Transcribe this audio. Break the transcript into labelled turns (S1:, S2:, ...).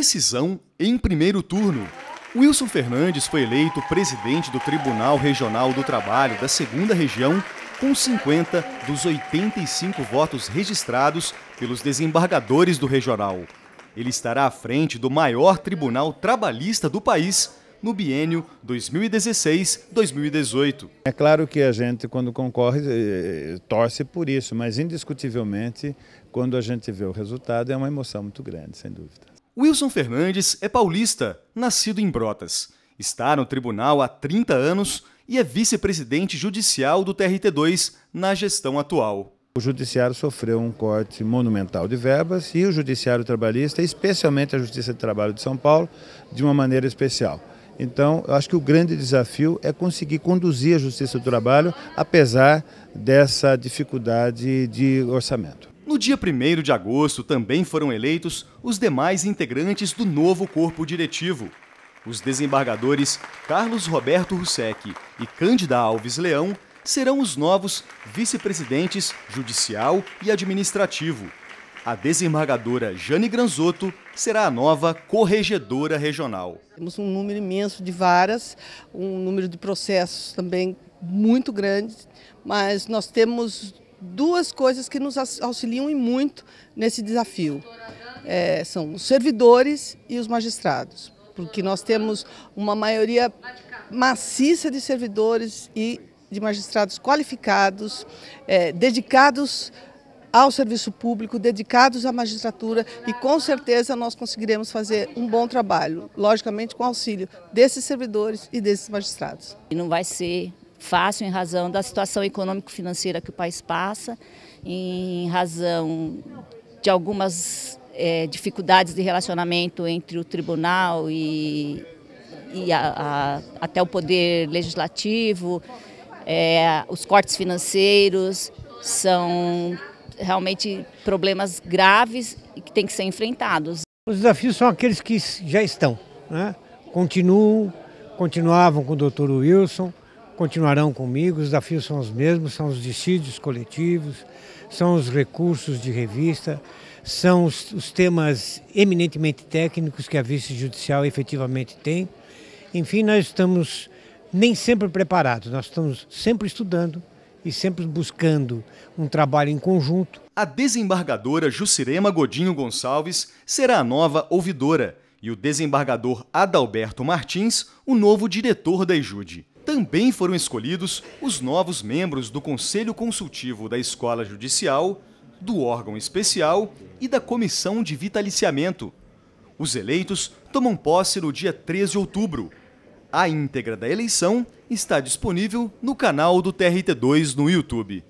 S1: decisão em primeiro turno. Wilson Fernandes foi eleito presidente do Tribunal Regional do Trabalho da 2 Região com 50 dos 85 votos registrados pelos desembargadores do regional. Ele estará à frente do maior tribunal trabalhista do país
S2: no biênio 2016-2018. É claro que a gente, quando concorre, eh, eh, torce por isso, mas indiscutivelmente, quando a gente vê o resultado, é uma emoção muito grande, sem dúvida.
S1: Wilson Fernandes é paulista, nascido em Brotas. Está no tribunal há 30 anos e é vice-presidente judicial do TRT2 na gestão atual.
S2: O judiciário sofreu um corte monumental de verbas e o judiciário trabalhista, especialmente a Justiça de Trabalho de São Paulo, de uma maneira especial. Então, eu acho que o grande desafio é conseguir conduzir a Justiça do Trabalho, apesar dessa dificuldade de orçamento.
S1: No dia 1 de agosto também foram eleitos os demais integrantes do novo corpo diretivo. Os desembargadores Carlos Roberto Russec e Cândida Alves Leão serão os novos vice-presidentes judicial e administrativo. A desembargadora Jane Granzotto será a nova corregedora regional.
S3: Temos um número imenso de varas, um número de processos também muito grande, mas nós temos duas coisas que nos auxiliam e muito nesse desafio. É, são os servidores e os magistrados, porque nós temos uma maioria maciça de servidores e de magistrados qualificados, é, dedicados ao serviço público, dedicados à magistratura e com certeza nós conseguiremos fazer um bom trabalho, logicamente com auxílio desses servidores e desses magistrados. E
S4: não vai ser fácil em razão da situação econômico-financeira que o país passa, em razão de algumas é, dificuldades de relacionamento entre o tribunal e, e a, a, até o poder legislativo, é, os cortes financeiros são realmente problemas graves e que têm que ser enfrentados.
S5: Os desafios são aqueles que já estão, né? continuam, continuavam com o doutor Wilson, continuarão comigo, os desafios são os mesmos, são os dissídios coletivos, são os recursos de revista, são os, os temas eminentemente técnicos que a vice-judicial efetivamente tem. Enfim, nós estamos nem sempre preparados, nós estamos sempre estudando e sempre buscando um trabalho em conjunto.
S1: A desembargadora Jucirema Godinho Gonçalves será a nova ouvidora e o desembargador Adalberto Martins, o novo diretor da IJUDE. Também foram escolhidos os novos membros do Conselho Consultivo da Escola Judicial, do órgão especial e da comissão de vitaliciamento. Os eleitos tomam posse no dia 13 de outubro. A íntegra da eleição está disponível no canal do TRT2 no YouTube.